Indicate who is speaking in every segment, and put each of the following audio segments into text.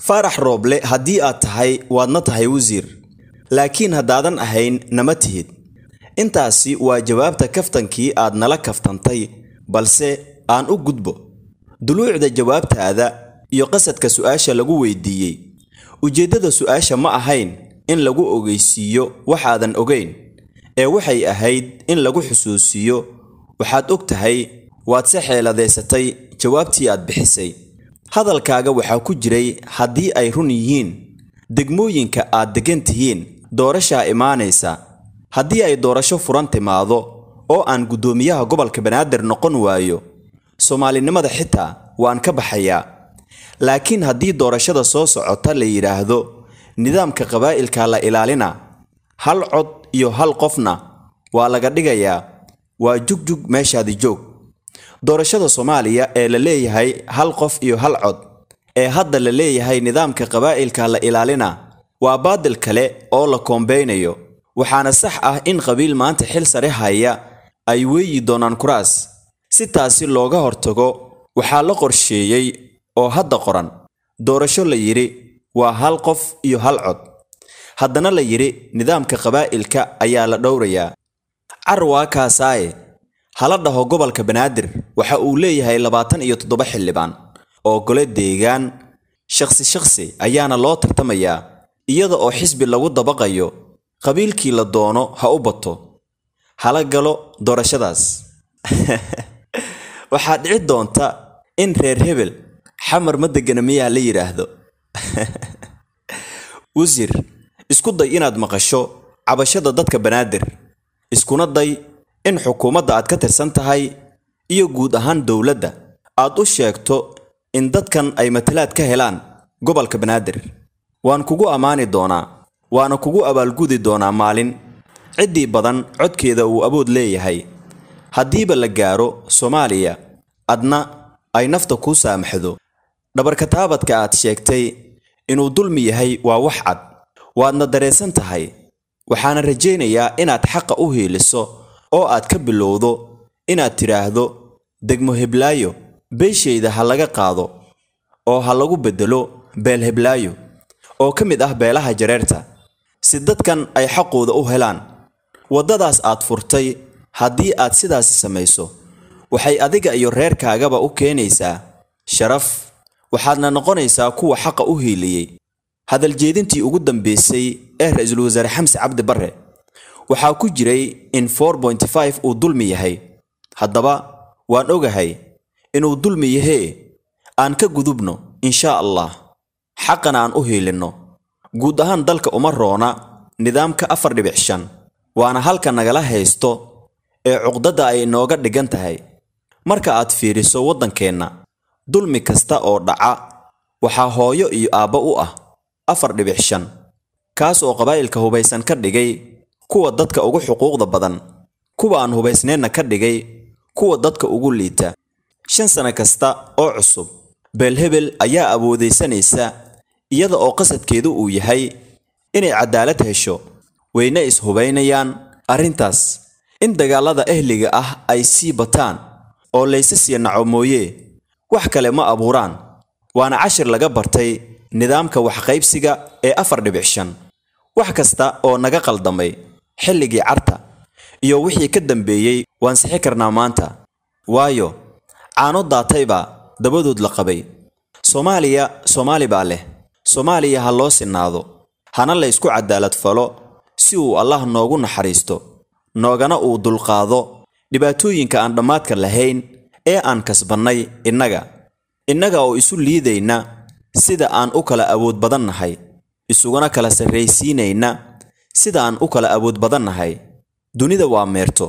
Speaker 1: faarax rooble haddii aad tahay waadna tahay wasiir laakiin haddaadan ahayn nama tihid intaasi waa jawaabta kaftankii aad nala kaftantay balse aan u gudbo duluucda jawaabtaada iyo qasadka su'aasha lagu weydiiyey ujeeddada su'aasha ma ahayn in lagu ogeysiiyo waxaadan ogayn ee waxay ahayd in lagu xusuusiyo waxaad og tahay waad se xeeladeysatay jawaabtii aad bixisay hadalkaaga waxaa ku jiray haddii ay run yihiin degmooyinka aad deggan tihiin doorashaa imaanaysa haddii ay doorasho furan timaado oo aan guddoomiyaha gobolka banaadir noqon waayo soomaalinimada xitaa waan ka baxayaa laakiin haddii doorashada soo socota la yidhaahdo nidaamka qabaa'ilka la ilaalina hal cod iyo hal qofna waa laga dhigayaa waa jugjug meeshaadi joog doorashada soomaaliya ee la leeyahay hal qof iyo hal cod ee hadda la leeyahay nidaamka qabaa'ilka la ilaalina waa baadil kale oo la koombeynayo waxaana sax ah in qabiil maanta xil sare haya ay weeyi doonaan kuraas si taasi looga hortago waxaa la qorsheeyey oo hadda qoran doorasho la yidhi waa hal qof iyo hal cod haddana la yidhi nidaamka qabaa'ilka ayaa la dhowrayaa carwaa kaasaaye hala dhaho gobolka banaadir waxa uu leeyahay labaatan iyo toddoba xildhibaan oo gole deegaan shakhsi shakhsi ayaana loo tartamayaa iyada oo xisbi lagu dabaqayo qabiilkii la doono ha u bato hala galo doorashadaas waxaa dhici doonta in reer hebel xamar ma degana miyaa la yidhaahdo wasiir isku day inaad maqasho cabashada dadka banaadir iskuna day in xukuumadda aad ka tirsan tahay iyo guud ahaan dowladda aad u sheegto in dadkan ay matalaad ka helaan gobolka banaadir waan kugu ammaani doonaa waana kugu abaalgudi doonaa maalin ciddii badan codkeeda uu abood leeyahay haddiiba la gaaro soomaaliya adna ay nafta kuu saamaxdo dhabarka taabadka aad sheegtay inuu dulmi yahay waa wax cad waadna dareensan tahay waxaana rajaynayaa inaad xaqa u hiiliso oo aad ka bilowdo inaad tidhaahdo degmo heblaayo beeshayda ha laga qaado oo ha lagu beddelo beel heblaayo oo ka mid ah beelaha jareerta si dadkan ay xaqooda u helaan waddadaas aad furtay haddii aad sidaasi samayso waxay adiga iyo reerkaagaba u keenaysaa sharaf waxaadna noqonaysaa kuwa xaqa u hiiliyey hadaljeedintii ugu dambaysay ee ra-iisul wasaare xamse cabdi barre waxaa ku jiray in uu dulmi yahay haddaba waan ogahay inuu dulmi yahee aan ka gudubno inshaa allah xaqan aan u hiilinno guud ahaan dalka uma roona nidaamka afar dhibic shan waana halka nagala haysto ee cuqdadda ay inooga dhigan tahay marka aad fiiriso waddankeenna dulmi kasta oo dhaca waxaa hooyo iyo aabbo u ah afar dhibic shan kaas oo qabaa'ilka hubaysan ka dhigay kuwa dadka ugu xuquuqda badan kuwa aan hubaysneenna ka dhigay kuwa dadka ugu liita shan sano kasta oo cusub beelhebel ayaa awoodaysanaysa iyada oo qasadkeedu uu yahay inay cadaalad hesho wayna is-hubaynayaan arrintaas in dagaallada ehliga ah ay sii bataan oo laysas iyo naco mooye wax kale ma abuuraan waana cashir laga bartay nidaamka waxqaybsiga ee afar dhibic shan wax kasta oo naga qaldamay xilligii carta iyo wixii ka dambeeyey waan sixi karnaa maanta waayo caano daataybaa dabadood la qabay soomaaliya soomaali baa leh soomaaliya ha loo sinaado hana la ysku cadaalad falo si uu allah noogu naxariisto noogana uu dulqaado dhibaatooyinka aan dhammaadka lahayn ee aan kasbannay innaga innaga oo isu liidayna sida aan u kala awood badan nahay isuguna kala sarraysiinayna sidaan u kala awood badannahay dunida waa meerto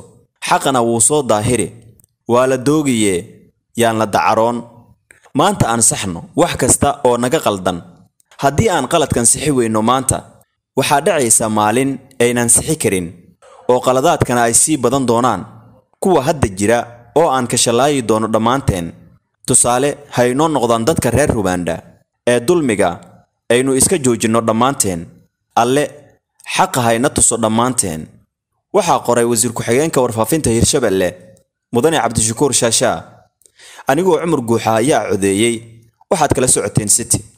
Speaker 1: xaqana wuu soo daahiri waa la doogiye yaan la dacaroon maanta aan saxno wax kasta oo naga qaldan haddii aan qaladkan sixi weyno maanta waxaa dhacaysa maalin aynan sixi karin oo qaladaadkana ay sii badan doonaan kuwa hadda jira oo aan kashallaayi doono dhammaanteen tusaale haynoo noqdaan dadka reer rubaandha ee dulmiga aynu iska joojinno dhammaanteen alle xaqa hayna tuso dhammaanteen waxaa qoray wasiir ku-xigeenka warfaafinta hirshabeelle mudane cabdishakuur shaashaa anigoo cumar guuxa ayaa codeeyey waxaad kala socoteen city